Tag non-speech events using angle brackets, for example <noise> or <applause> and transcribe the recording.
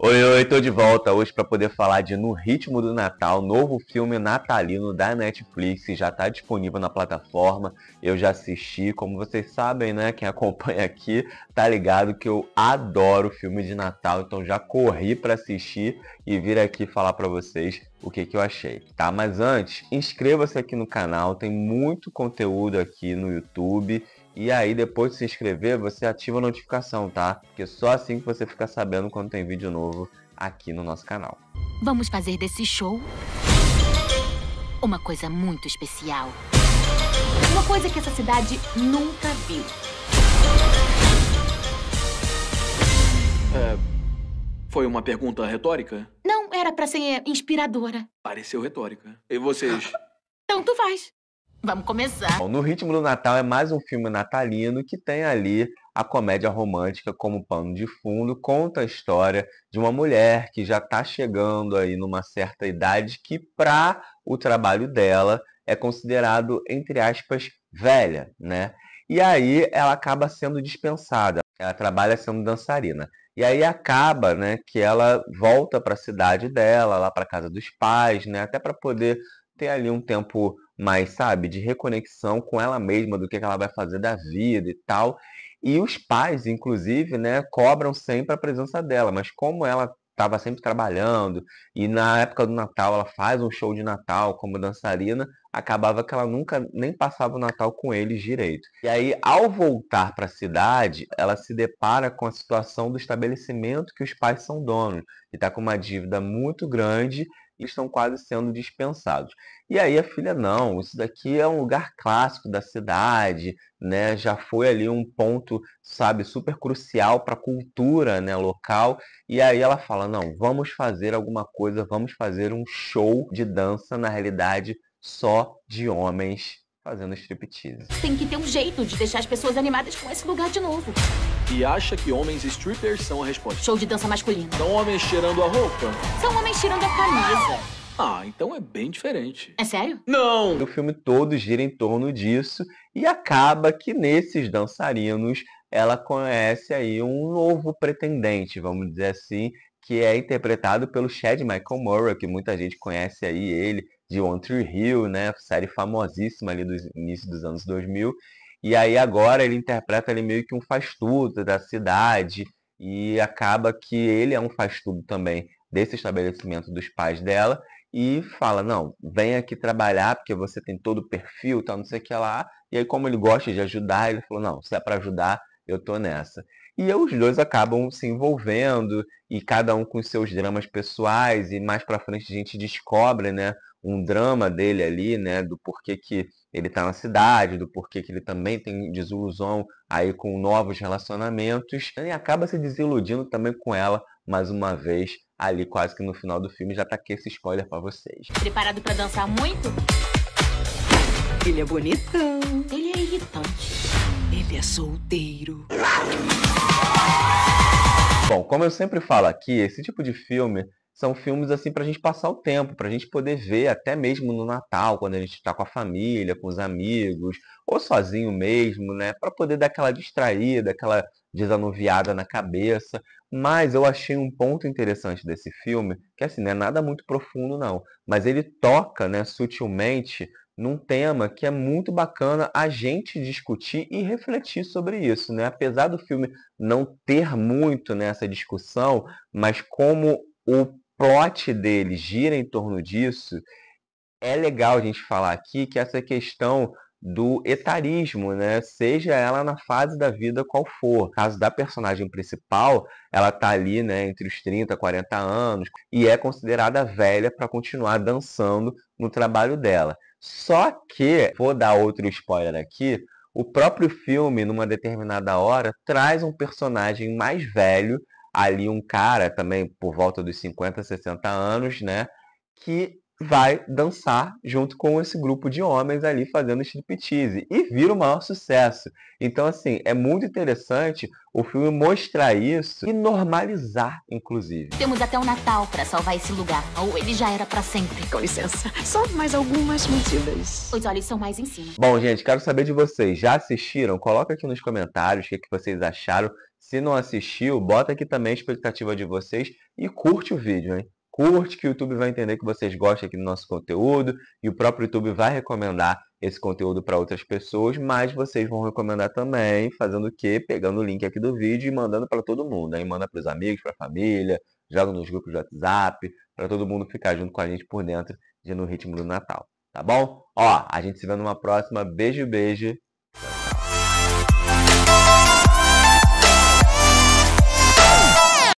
Oi, oi, tô de volta hoje para poder falar de No Ritmo do Natal, novo filme natalino da Netflix, já tá disponível na plataforma. Eu já assisti, como vocês sabem, né, quem acompanha aqui, tá ligado que eu adoro filme de Natal, então já corri para assistir e vir aqui falar para vocês o que, que eu achei, tá? Mas antes, inscreva-se aqui no canal, tem muito conteúdo aqui no YouTube e aí, depois de se inscrever, você ativa a notificação, tá? Porque só assim que você fica sabendo quando tem vídeo novo aqui no nosso canal. Vamos fazer desse show uma coisa muito especial. Uma coisa que essa cidade nunca viu. É, foi uma pergunta retórica? Não, era pra ser inspiradora. Pareceu retórica. E vocês? Então <laughs> tu faz. Vamos começar. Bom, no Ritmo do Natal é mais um filme natalino que tem ali a comédia romântica como pano de fundo, conta a história de uma mulher que já está chegando aí numa certa idade que, para o trabalho dela, é considerado, entre aspas, velha, né? E aí ela acaba sendo dispensada. Ela trabalha sendo dançarina. E aí acaba, né, que ela volta para a cidade dela, lá para casa dos pais, né, até para poder ter ali um tempo mas sabe, de reconexão com ela mesma, do que, que ela vai fazer da vida e tal. E os pais, inclusive, né, cobram sempre a presença dela, mas como ela estava sempre trabalhando e na época do Natal ela faz um show de Natal como dançarina, acabava que ela nunca nem passava o Natal com eles direito. E aí, ao voltar para a cidade, ela se depara com a situação do estabelecimento que os pais são donos e está com uma dívida muito grande e estão quase sendo dispensados. E aí a filha, não, isso daqui é um lugar clássico da cidade, né? Já foi ali um ponto, sabe, super crucial para a cultura, né, local. E aí ela fala, não, vamos fazer alguma coisa, vamos fazer um show de dança, na realidade, só de homens fazendo striptease. Tem que ter um jeito de deixar as pessoas animadas com esse lugar de novo e acha que homens strippers são a resposta. Show de dança masculina. São homens tirando a roupa? São homens tirando a camisa. Ah, então é bem diferente. É sério? Não! O filme todo gira em torno disso e acaba que nesses dançarinos ela conhece aí um novo pretendente, vamos dizer assim, que é interpretado pelo Chad Michael Murray, que muita gente conhece aí ele de One Tree Hill, né? Série famosíssima ali do início dos anos 2000. E aí agora ele interpreta ele meio que um faz-tudo da cidade e acaba que ele é um faz-tudo também desse estabelecimento dos pais dela e fala, não, vem aqui trabalhar porque você tem todo o perfil, tal, não sei o que lá. E aí como ele gosta de ajudar, ele falou, não, se é para ajudar, eu tô nessa. E os dois acabam se envolvendo e cada um com seus dramas pessoais e mais para frente a gente descobre, né, um drama dele ali, né, do porquê que ele está na cidade, do porquê que ele também tem desilusão aí com novos relacionamentos, e acaba se desiludindo também com ela mais uma vez ali quase que no final do filme já tá aqui esse spoiler para vocês. Preparado para dançar muito? Ele é bonitão. Ele é irritante. Ele é solteiro. Bom, como eu sempre falo aqui, esse tipo de filme são filmes assim para a gente passar o tempo, para a gente poder ver até mesmo no Natal, quando a gente está com a família, com os amigos, ou sozinho mesmo, né? Para poder dar aquela distraída, aquela desanuviada na cabeça. Mas eu achei um ponto interessante desse filme, que assim, não é nada muito profundo não, mas ele toca, né, sutilmente num tema que é muito bacana a gente discutir e refletir sobre isso, né? Apesar do filme não ter muito nessa discussão, mas como o plot dele gira em torno disso, é legal a gente falar aqui que essa questão do etarismo, né? Seja ela na fase da vida qual for. No caso da personagem principal, ela tá ali, né, entre os 30 e 40 anos e é considerada velha para continuar dançando no trabalho dela. Só que, vou dar outro spoiler aqui, o próprio filme, numa determinada hora, traz um personagem mais velho ali um cara também por volta dos 50, 60 anos, né? Que vai dançar junto com esse grupo de homens ali fazendo striptease e vira o maior sucesso. Então, assim, é muito interessante o filme mostrar isso e normalizar, inclusive. Temos até o Natal para salvar esse lugar, ou ele já era para sempre. Com licença, só mais algumas mentiras. Os olhos são mais em cima. Bom, gente, quero saber de vocês. Já assistiram? Coloca aqui nos comentários o que, é que vocês acharam se não assistiu, bota aqui também a expectativa de vocês e curte o vídeo, hein? Curte que o YouTube vai entender que vocês gostam aqui do nosso conteúdo e o próprio YouTube vai recomendar esse conteúdo para outras pessoas, mas vocês vão recomendar também, fazendo o quê? Pegando o link aqui do vídeo e mandando para todo mundo, aí manda para os amigos, para a família, joga nos grupos de WhatsApp, para todo mundo ficar junto com a gente por dentro no ritmo do Natal, tá bom? Ó, a gente se vê numa próxima. Beijo, beijo.